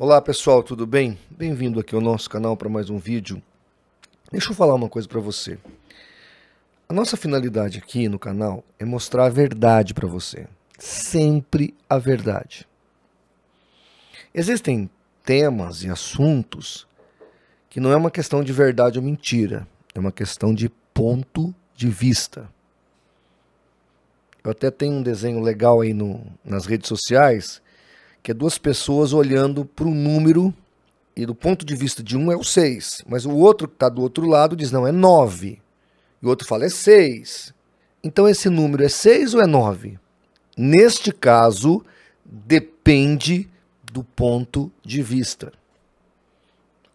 Olá pessoal, tudo bem? Bem-vindo aqui ao nosso canal para mais um vídeo. Deixa eu falar uma coisa para você. A nossa finalidade aqui no canal é mostrar a verdade para você. Sempre a verdade. Existem temas e assuntos que não é uma questão de verdade ou mentira, é uma questão de ponto de vista. Eu até tenho um desenho legal aí no, nas redes sociais que é duas pessoas olhando para o número, e do ponto de vista de um é o 6, mas o outro que está do outro lado diz não, é 9. E o outro fala é 6. Então esse número é 6 ou é 9? Neste caso, depende do ponto de vista.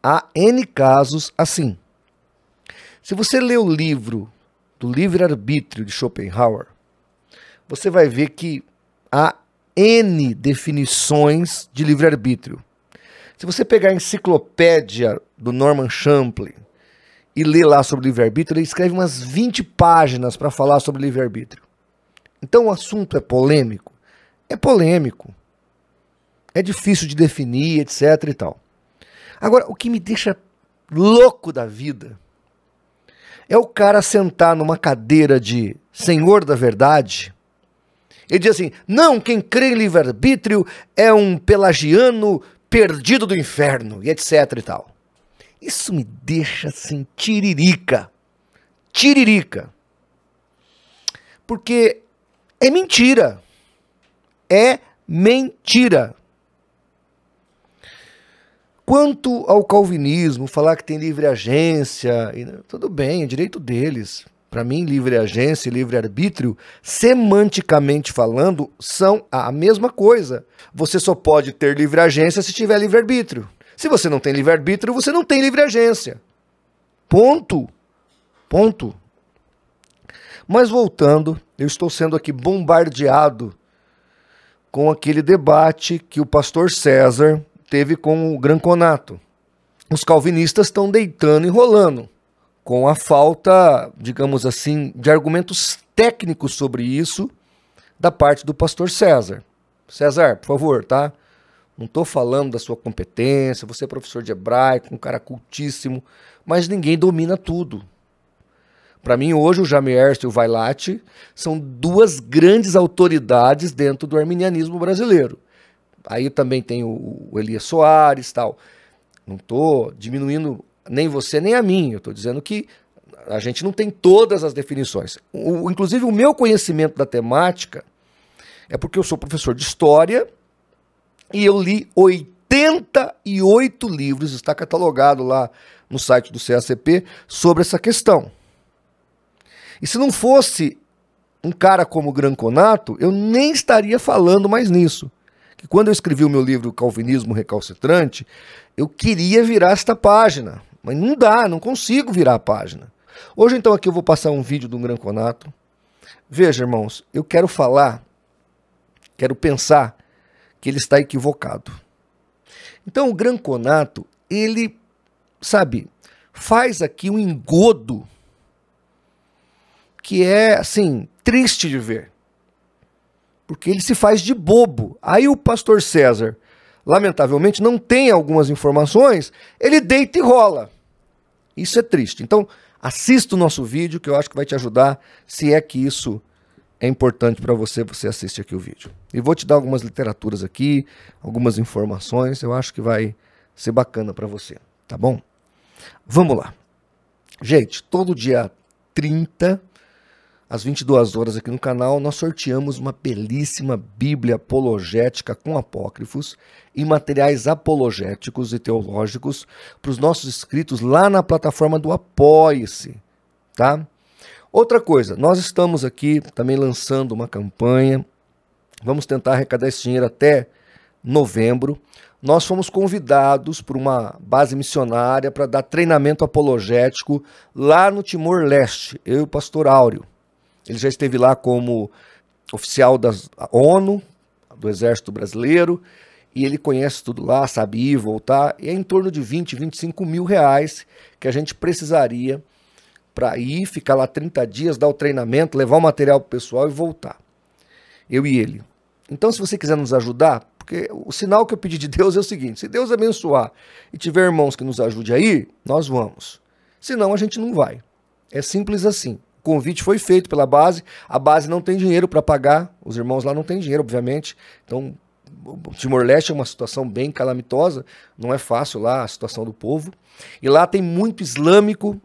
Há N casos assim. Se você ler o livro do livre-arbítrio de Schopenhauer, você vai ver que há N definições de livre-arbítrio. Se você pegar a enciclopédia do Norman Champlin e ler lá sobre livre-arbítrio, ele escreve umas 20 páginas para falar sobre livre-arbítrio. Então o assunto é polêmico? É polêmico. É difícil de definir, etc e tal. Agora, o que me deixa louco da vida é o cara sentar numa cadeira de Senhor da Verdade ele diz assim: não, quem crê em livre-arbítrio é um pelagiano perdido do inferno, e etc e tal. Isso me deixa assim, tiririca. Tiririca. Porque é mentira. É mentira. Quanto ao calvinismo, falar que tem livre agência, né, tudo bem, é direito deles para mim, livre agência e livre arbítrio, semanticamente falando, são a mesma coisa. Você só pode ter livre agência se tiver livre arbítrio. Se você não tem livre arbítrio, você não tem livre agência. Ponto. Ponto. Mas voltando, eu estou sendo aqui bombardeado com aquele debate que o pastor César teve com o Gran Conato. Os calvinistas estão deitando e rolando com a falta, digamos assim, de argumentos técnicos sobre isso da parte do pastor César. César, por favor, tá? Não estou falando da sua competência, você é professor de hebraico, um cara cultíssimo, mas ninguém domina tudo. Para mim, hoje, o Jamierst e o Vailate são duas grandes autoridades dentro do arminianismo brasileiro. Aí também tem o, o Elias Soares tal. Não estou diminuindo nem você nem a mim. Eu estou dizendo que a gente não tem todas as definições. O, inclusive, o meu conhecimento da temática é porque eu sou professor de história e eu li 88 livros, está catalogado lá no site do CACP, sobre essa questão. E se não fosse um cara como o Granconato, eu nem estaria falando mais nisso. Que quando eu escrevi o meu livro Calvinismo Recalcitrante, eu queria virar esta página, mas não dá, não consigo virar a página. Hoje, então, aqui eu vou passar um vídeo do Gran Conato. Veja, irmãos, eu quero falar, quero pensar que ele está equivocado. Então, o Gran Conato, ele, sabe, faz aqui um engodo que é, assim, triste de ver. Porque ele se faz de bobo. Aí o pastor César lamentavelmente, não tem algumas informações, ele deita e rola. Isso é triste. Então, assista o nosso vídeo que eu acho que vai te ajudar, se é que isso é importante para você, você assiste aqui o vídeo. E vou te dar algumas literaturas aqui, algumas informações, eu acho que vai ser bacana para você, tá bom? Vamos lá. Gente, todo dia 30 às 22 horas aqui no canal, nós sorteamos uma belíssima Bíblia apologética com apócrifos e materiais apologéticos e teológicos para os nossos inscritos lá na plataforma do Apoie-se, tá? Outra coisa, nós estamos aqui também lançando uma campanha. Vamos tentar arrecadar esse dinheiro até novembro. Nós fomos convidados por uma base missionária para dar treinamento apologético lá no Timor-Leste, eu e o pastor Áureo. Ele já esteve lá como oficial da ONU, do Exército Brasileiro, e ele conhece tudo lá, sabe ir, voltar. E é em torno de 20, 25 mil reais que a gente precisaria para ir, ficar lá 30 dias, dar o treinamento, levar o material o pessoal e voltar. Eu e ele. Então, se você quiser nos ajudar, porque o sinal que eu pedi de Deus é o seguinte: se Deus abençoar e tiver irmãos que nos ajude a ir, nós vamos. Senão a gente não vai. É simples assim convite foi feito pela base. A base não tem dinheiro para pagar, os irmãos lá não têm dinheiro, obviamente. Então, Timor-Leste é uma situação bem calamitosa, não é fácil lá a situação do povo. E lá tem muito islâmico,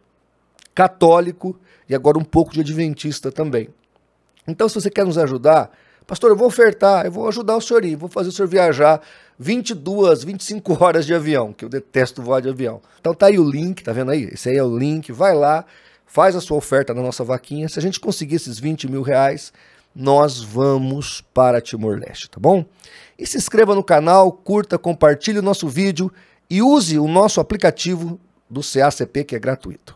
católico e agora um pouco de adventista também. Então, se você quer nos ajudar, pastor, eu vou ofertar, eu vou ajudar o senhor aí, vou fazer o senhor viajar 22, 25 horas de avião, que eu detesto voar de avião. Então tá aí o link, tá vendo aí? Esse aí é o link, vai lá, faz a sua oferta na nossa vaquinha. Se a gente conseguir esses 20 mil reais, nós vamos para Timor-Leste, tá bom? E se inscreva no canal, curta, compartilhe o nosso vídeo e use o nosso aplicativo do CACP, que é gratuito.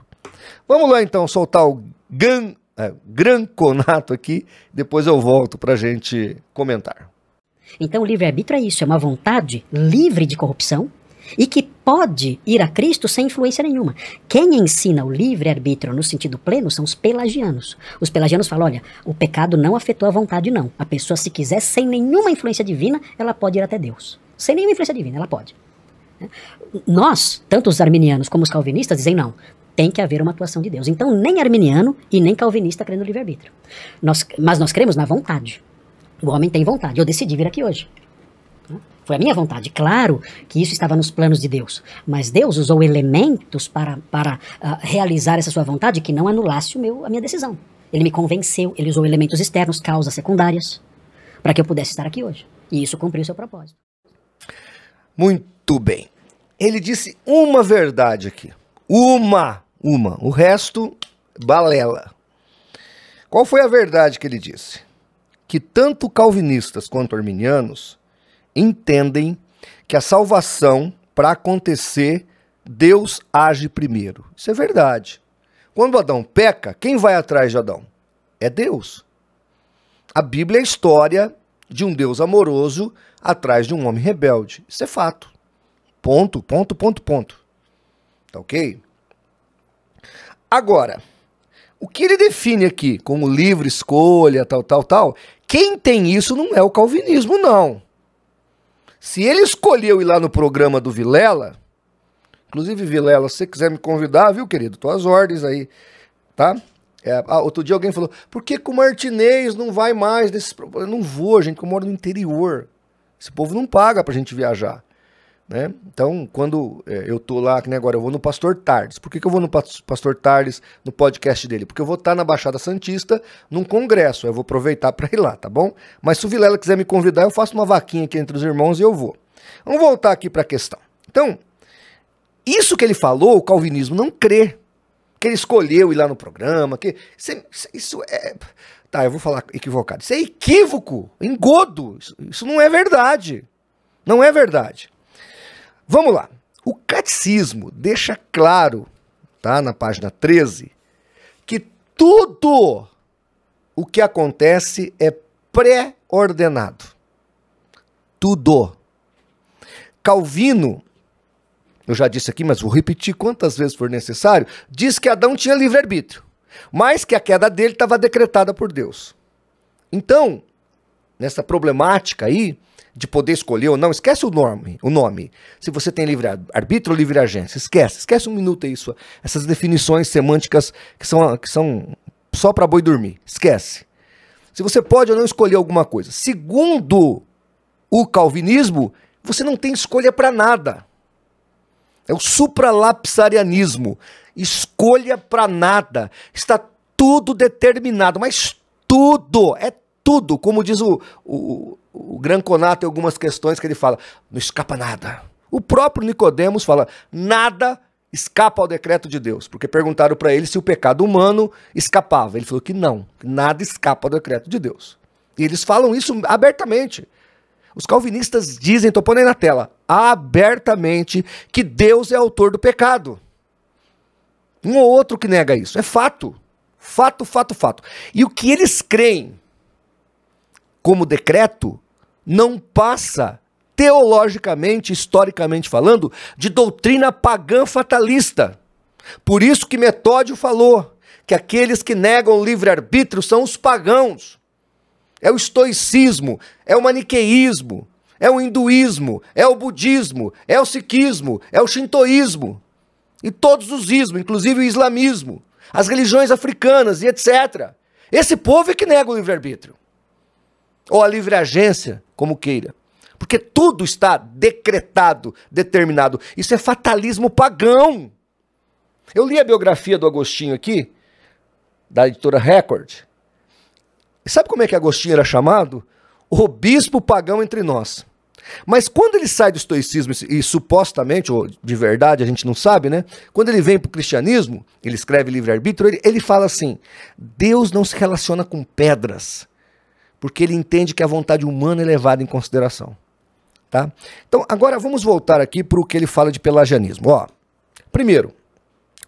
Vamos lá então soltar o GAN é, Gran Conato aqui, depois eu volto para a gente comentar. Então, o livre-arbítrio é isso, é uma vontade livre de corrupção e que pode ir a Cristo sem influência nenhuma. Quem ensina o livre-arbítrio no sentido pleno são os pelagianos. Os pelagianos falam: olha, o pecado não afetou a vontade, não. A pessoa, se quiser, sem nenhuma influência divina, ela pode ir até Deus. Sem nenhuma influência divina, ela pode. Né? Nós, tanto os arminianos como os calvinistas, dizem não. Tem que haver uma atuação de Deus. Então, nem arminiano e nem calvinista crê no livre-arbítrio. Mas nós cremos na vontade. O homem tem vontade. Eu decidi vir aqui hoje. Foi a minha vontade. Claro que isso estava nos planos de Deus, mas Deus usou elementos para, para uh, realizar essa sua vontade que não anulasse o meu, a minha decisão. Ele me convenceu, ele usou elementos externos, causas secundárias, para que eu pudesse estar aqui hoje. E isso cumpriu seu propósito. Muito bem. Ele disse uma verdade aqui. Uma, uma. O resto, balela. Qual foi a verdade que ele disse? Que tanto calvinistas quanto arminianos entendem que a salvação, para acontecer, Deus age primeiro. Isso é verdade. Quando Adão peca, quem vai atrás de Adão? É Deus. A Bíblia é a história de um Deus amoroso atrás de um homem rebelde. Isso é fato. Ponto, ponto, ponto, ponto. Tá ok? Agora, o que ele define aqui como livre escolha, tal, tal, tal, quem tem isso não é o calvinismo, não. Se ele escolheu ir lá no programa do Vilela, inclusive Vilela, se você quiser me convidar, viu, querido? Tô às ordens aí, tá? É, ah, outro dia alguém falou, por que, que o Martinez não vai mais nesses Eu não vou, gente, que eu moro no interior. Esse povo não paga pra gente viajar. Né? Então, quando é, eu tô lá, que nem agora eu vou no Pastor Tardes. Por que, que eu vou no Pastor Tardes, no podcast dele? Porque eu vou estar tá na Baixada Santista, num congresso. Eu vou aproveitar para ir lá, tá bom? Mas se o Vilela quiser me convidar, eu faço uma vaquinha aqui entre os irmãos e eu vou. Vamos voltar aqui para a questão. Então, isso que ele falou, o calvinismo não crê. Que ele escolheu ir lá no programa, que isso é tá, eu vou falar equivocado. Isso é equívoco, engodo. Isso, isso não é verdade. Não é verdade. Vamos lá. O catecismo deixa claro, tá, na página 13, que tudo o que acontece é pré-ordenado. Tudo. Calvino, eu já disse aqui, mas vou repetir quantas vezes for necessário, diz que Adão tinha livre-arbítrio, mas que a queda dele estava decretada por Deus. Então, nessa problemática aí de poder escolher ou não, esquece o nome, o nome. Se você tem livre arbítrio ou livre agência, esquece, esquece um minuto isso, essas definições semânticas que são, que são só para boi dormir, esquece. Se você pode ou não escolher alguma coisa. Segundo o calvinismo, você não tem escolha para nada. É o supralapsarianismo. Escolha para nada. Está tudo determinado, mas tudo, é tudo, como diz o, o, o Gran Conato em algumas questões que ele fala, não escapa nada. O próprio Nicodemos fala, nada escapa ao decreto de Deus, porque perguntaram para ele se o pecado humano escapava. Ele falou que não, nada escapa ao decreto de Deus. E eles falam isso abertamente. Os calvinistas dizem, estou pondo aí na tela, abertamente que Deus é autor do pecado. Um ou outro que nega isso. É fato. Fato, fato, fato. E o que eles creem como decreto não passa, teologicamente, historicamente falando, de doutrina pagã fatalista. Por isso que Metódio falou que aqueles que negam o livre-arbítrio são os pagãos. É o estoicismo, é o maniqueísmo, é o hinduísmo, é o budismo, é o sikhismo, é o shintoísmo. E todos os ismos, inclusive o islamismo, as religiões africanas e etc. Esse povo é que nega o livre-arbítrio ou a livre agência, como queira. Porque tudo está decretado, determinado. Isso é fatalismo pagão. Eu li a biografia do Agostinho aqui, da editora Record. E sabe como é que Agostinho era chamado? O bispo pagão entre nós. Mas quando ele sai do estoicismo, e supostamente, ou de verdade, a gente não sabe, né? Quando ele vem para o cristianismo, ele escreve livre-arbítrio, ele, ele fala assim: Deus não se relaciona com pedras, porque ele entende que a vontade humana é levada em consideração. Tá? Então, agora vamos voltar aqui para o que ele fala de pelagianismo. Ó, primeiro,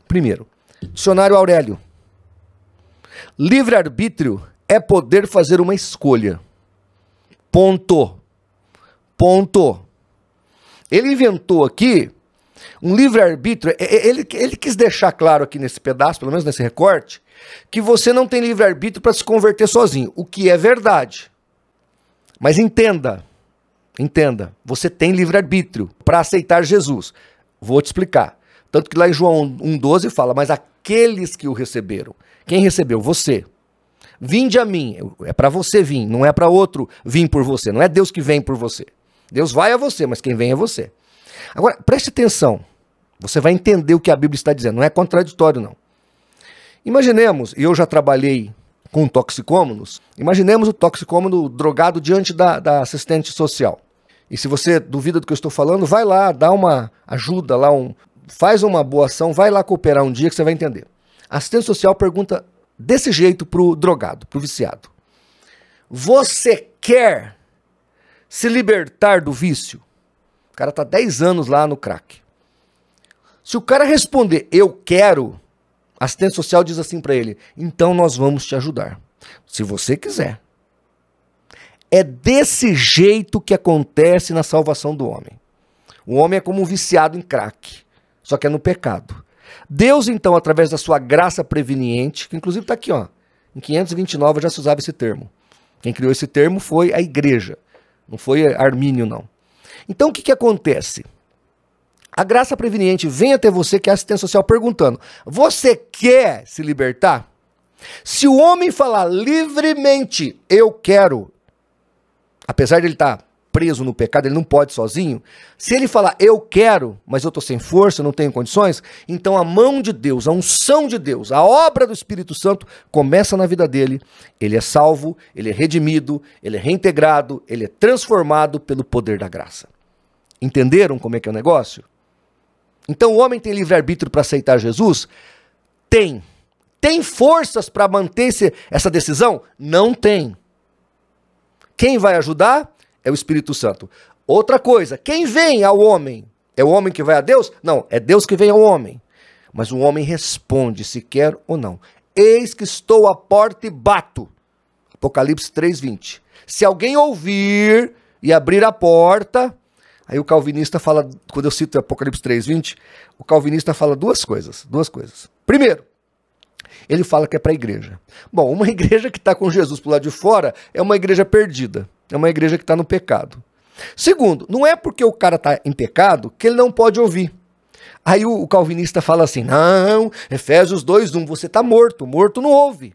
primeiro, dicionário Aurélio. Livre-arbítrio é poder fazer uma escolha. Ponto. Ponto. Ele inventou aqui um livre-arbítrio. É, é, ele, ele quis deixar claro aqui nesse pedaço, pelo menos nesse recorte, que você não tem livre-arbítrio para se converter sozinho, o que é verdade. Mas entenda, entenda, você tem livre-arbítrio para aceitar Jesus. Vou te explicar. Tanto que lá em João 1,12 fala, mas aqueles que o receberam. Quem recebeu? Você. Vinde a mim. É para você vir, não é para outro vir por você. Não é Deus que vem por você. Deus vai a você, mas quem vem é você. Agora, preste atenção. Você vai entender o que a Bíblia está dizendo. Não é contraditório, não. Imaginemos, e eu já trabalhei com toxicômanos, imaginemos o toxicômano drogado diante da, da assistente social. E se você duvida do que eu estou falando, vai lá, dá uma ajuda lá, um, faz uma boa ação, vai lá cooperar um dia que você vai entender. A assistente social pergunta desse jeito pro drogado, pro viciado. Você quer se libertar do vício? O cara está 10 anos lá no crack. Se o cara responder eu quero, assistente social diz assim para ele: então nós vamos te ajudar, se você quiser. É desse jeito que acontece na salvação do homem. O homem é como um viciado em crack, só que é no pecado. Deus, então, através da sua graça preveniente, que inclusive está aqui, ó, em 529 já se usava esse termo. Quem criou esse termo foi a igreja, não foi Armínio, não. Então, o que, que acontece? A graça preveniente vem até você, que é assistência social, perguntando: Você quer se libertar? Se o homem falar livremente, eu quero, apesar de ele estar tá preso no pecado, ele não pode sozinho. Se ele falar, eu quero, mas eu estou sem força, não tenho condições, então a mão de Deus, a unção de Deus, a obra do Espírito Santo começa na vida dele. Ele é salvo, ele é redimido, ele é reintegrado, ele é transformado pelo poder da graça. Entenderam como é que é o negócio? Então o homem tem livre-arbítrio para aceitar Jesus? Tem. Tem forças para manter esse, essa decisão? Não tem. Quem vai ajudar? É o Espírito Santo. Outra coisa, quem vem ao homem? É o homem que vai a Deus? Não, é Deus que vem ao homem. Mas o homem responde se quer ou não. Eis que estou à porta e bato. Apocalipse 3:20. Se alguém ouvir e abrir a porta, Aí o calvinista fala, quando eu cito Apocalipse 3:20, o calvinista fala duas coisas, duas coisas. Primeiro, ele fala que é para a igreja. Bom, uma igreja que está com Jesus para lado de fora é uma igreja perdida, é uma igreja que está no pecado. Segundo, não é porque o cara está em pecado que ele não pode ouvir. Aí o, o calvinista fala assim: não, Efésios 2:1, você está morto, morto não ouve.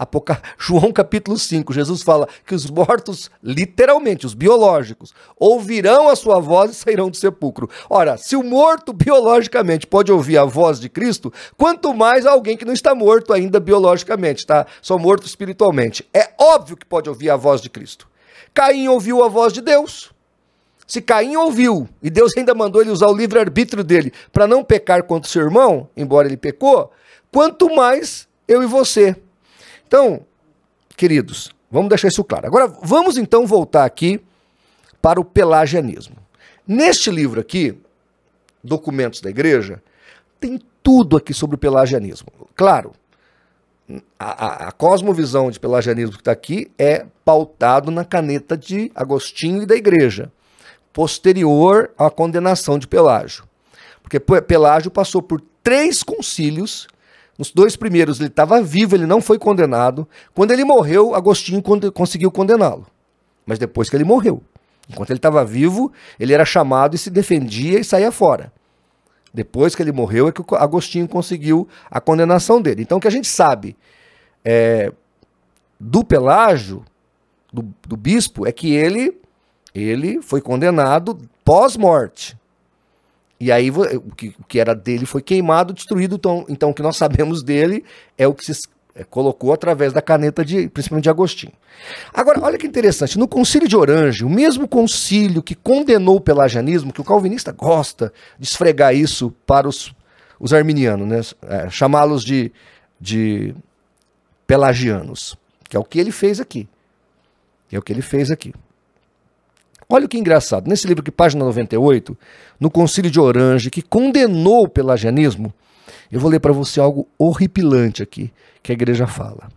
Apoca... João capítulo 5, Jesus fala que os mortos, literalmente, os biológicos, ouvirão a sua voz e sairão do sepulcro. Ora, se o morto biologicamente pode ouvir a voz de Cristo, quanto mais alguém que não está morto ainda biologicamente, tá? Só morto espiritualmente. É óbvio que pode ouvir a voz de Cristo. Caim ouviu a voz de Deus. Se Caim ouviu e Deus ainda mandou ele usar o livre-arbítrio dele para não pecar contra o seu irmão, embora ele pecou, quanto mais eu e você então, queridos, vamos deixar isso claro. Agora, vamos então voltar aqui para o pelagianismo. Neste livro aqui, Documentos da Igreja, tem tudo aqui sobre o pelagianismo. Claro, a, a, a cosmovisão de pelagianismo que está aqui é pautado na caneta de Agostinho e da Igreja, posterior à condenação de Pelágio. Porque Pelágio passou por três concílios nos dois primeiros ele estava vivo, ele não foi condenado. Quando ele morreu, Agostinho conseguiu condená-lo. Mas depois que ele morreu. Enquanto ele estava vivo, ele era chamado e se defendia e saía fora. Depois que ele morreu é que Agostinho conseguiu a condenação dele. Então o que a gente sabe é, do Pelágio, do, do bispo, é que ele, ele foi condenado pós-morte. E aí o que, o que era dele foi queimado, destruído. Então, então o que nós sabemos dele é o que se é, colocou através da caneta de, principalmente de Agostinho. Agora, olha que interessante, no concílio de Orange, o mesmo concílio que condenou o pelagianismo, que o calvinista gosta de esfregar isso para os, os arminianos, né? É, chamá-los de, de pelagianos, que é o que ele fez aqui. É o que ele fez aqui. Olha que engraçado, nesse livro que página 98, no Concílio de Orange, que condenou o pelagianismo, eu vou ler para você algo horripilante aqui que a igreja fala.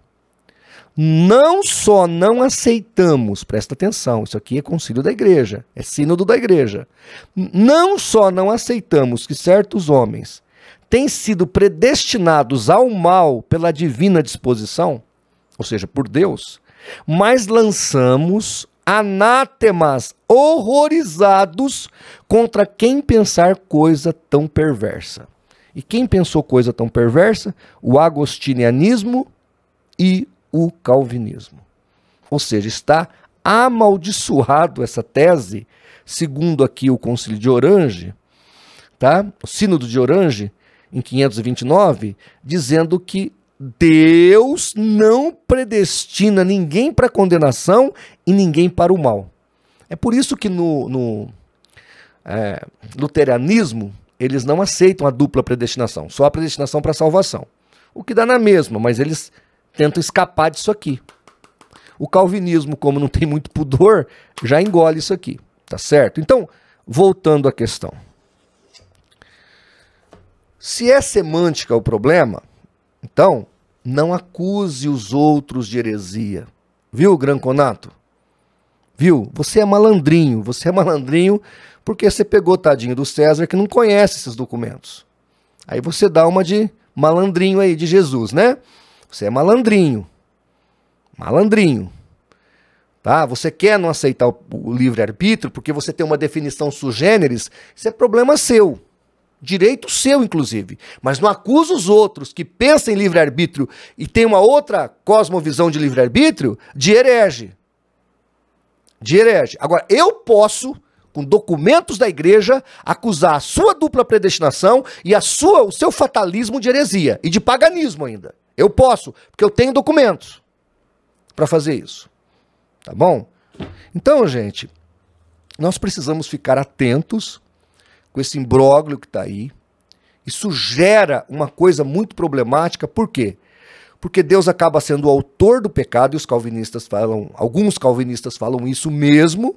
Não só não aceitamos, presta atenção, isso aqui é concílio da igreja, é sínodo da igreja. Não só não aceitamos que certos homens têm sido predestinados ao mal pela divina disposição, ou seja, por Deus, mas lançamos anátemas horrorizados contra quem pensar coisa tão perversa. E quem pensou coisa tão perversa? O agostinianismo e o calvinismo. Ou seja, está amaldiçoado essa tese, segundo aqui o Concílio de Orange, tá? O Sínodo de Orange em 529, dizendo que Deus não predestina ninguém para condenação e ninguém para o mal. É por isso que no, no é, luteranismo eles não aceitam a dupla predestinação, só a predestinação para a salvação. O que dá na mesma, mas eles tentam escapar disso aqui. O calvinismo, como não tem muito pudor, já engole isso aqui, tá certo? Então, voltando à questão. Se é semântica o problema, então não acuse os outros de heresia. Viu, Gran Conato? Viu? Você é malandrinho. Você é malandrinho porque você pegou tadinho do César que não conhece esses documentos. Aí você dá uma de malandrinho aí, de Jesus, né? Você é malandrinho. Malandrinho. Tá? Você quer não aceitar o livre-arbítrio porque você tem uma definição sugêneres, isso é problema seu direito seu, inclusive. Mas não acusa os outros que pensam em livre-arbítrio e têm uma outra cosmovisão de livre-arbítrio de herege. De herege. Agora, eu posso, com documentos da igreja, acusar a sua dupla predestinação e a sua, o seu fatalismo de heresia e de paganismo ainda. Eu posso, porque eu tenho documentos para fazer isso. Tá bom? Então, gente, nós precisamos ficar atentos com esse imbróglio que está aí. Isso gera uma coisa muito problemática, por quê? Porque Deus acaba sendo o autor do pecado, e os calvinistas falam, alguns calvinistas falam isso mesmo,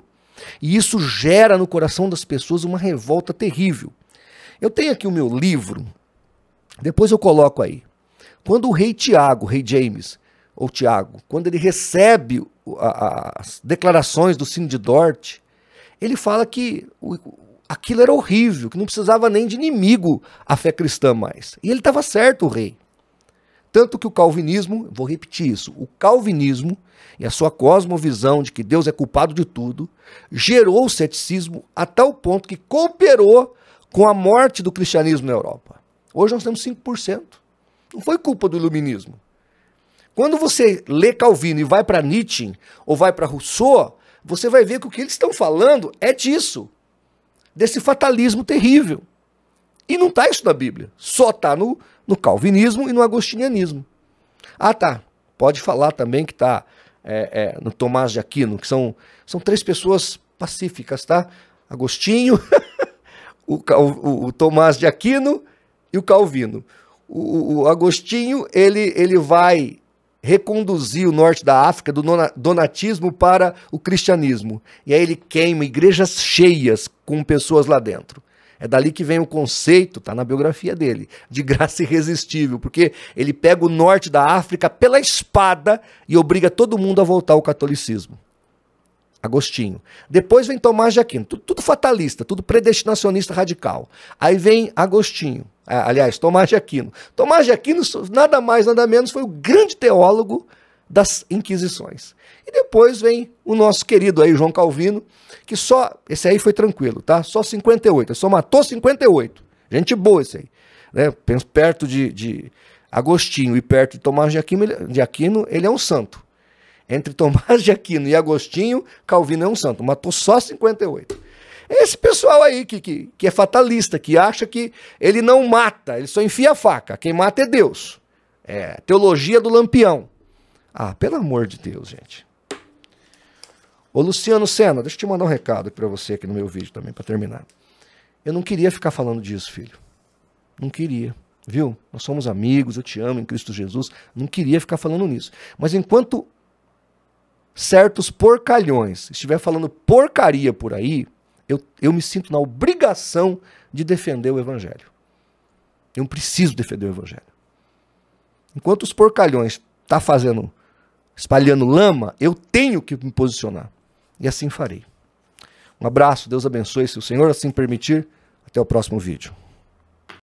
e isso gera no coração das pessoas uma revolta terrível. Eu tenho aqui o meu livro, depois eu coloco aí. Quando o rei Tiago, rei James, ou Tiago, quando ele recebe as declarações do sino de Dort, ele fala que aquilo era horrível, que não precisava nem de inimigo a fé cristã mais. E ele estava certo, o rei. Tanto que o calvinismo, vou repetir isso, o calvinismo e a sua cosmovisão de que Deus é culpado de tudo, gerou o ceticismo a tal ponto que cooperou com a morte do cristianismo na Europa. Hoje nós temos 5%. Não foi culpa do iluminismo. Quando você lê Calvino e vai para Nietzsche ou vai para Rousseau, você vai ver que o que eles estão falando é disso desse fatalismo terrível. E não está isso na Bíblia. Só está no, no calvinismo e no agostinianismo. Ah, tá. Pode falar também que está é, é, no Tomás de Aquino, que são, são três pessoas pacíficas, tá? Agostinho, o, o, o, Tomás de Aquino e o Calvino. O, o Agostinho, ele, ele vai reconduzir o norte da África do donatismo para o cristianismo. E aí ele queima igrejas cheias com pessoas lá dentro. É dali que vem o conceito, tá na biografia dele, de graça irresistível, porque ele pega o norte da África pela espada e obriga todo mundo a voltar ao catolicismo. Agostinho. Depois vem Tomás de Aquino, tudo, tudo fatalista, tudo predestinacionista radical. Aí vem Agostinho, aliás, Tomás de Aquino. Tomás de Aquino, nada mais, nada menos, foi o grande teólogo das Inquisições. E depois vem o nosso querido aí, João Calvino, que só. Esse aí foi tranquilo, tá? Só 58, só matou 58. Gente boa esse aí. Né? Perto de, de Agostinho e perto de Tomás de Aquino, de Aquino, ele é um santo. Entre Tomás de Aquino e Agostinho, Calvino é um santo. Matou só 58. Esse pessoal aí que, que, que é fatalista, que acha que ele não mata, ele só enfia a faca. Quem mata é Deus. É, teologia do lampião. Ah, pelo amor de Deus, gente. Ô Luciano Senna, deixa eu te mandar um recado para você aqui no meu vídeo também, para terminar. Eu não queria ficar falando disso, filho. Não queria, viu? Nós somos amigos, eu te amo em Cristo Jesus. Não queria ficar falando nisso. Mas enquanto certos porcalhões estiver falando porcaria por aí, eu, eu me sinto na obrigação de defender o Evangelho. Eu preciso defender o Evangelho. Enquanto os porcalhões estão tá fazendo, espalhando lama, eu tenho que me posicionar. E assim farei. Um abraço, Deus abençoe, se o Senhor assim permitir. Até o próximo vídeo.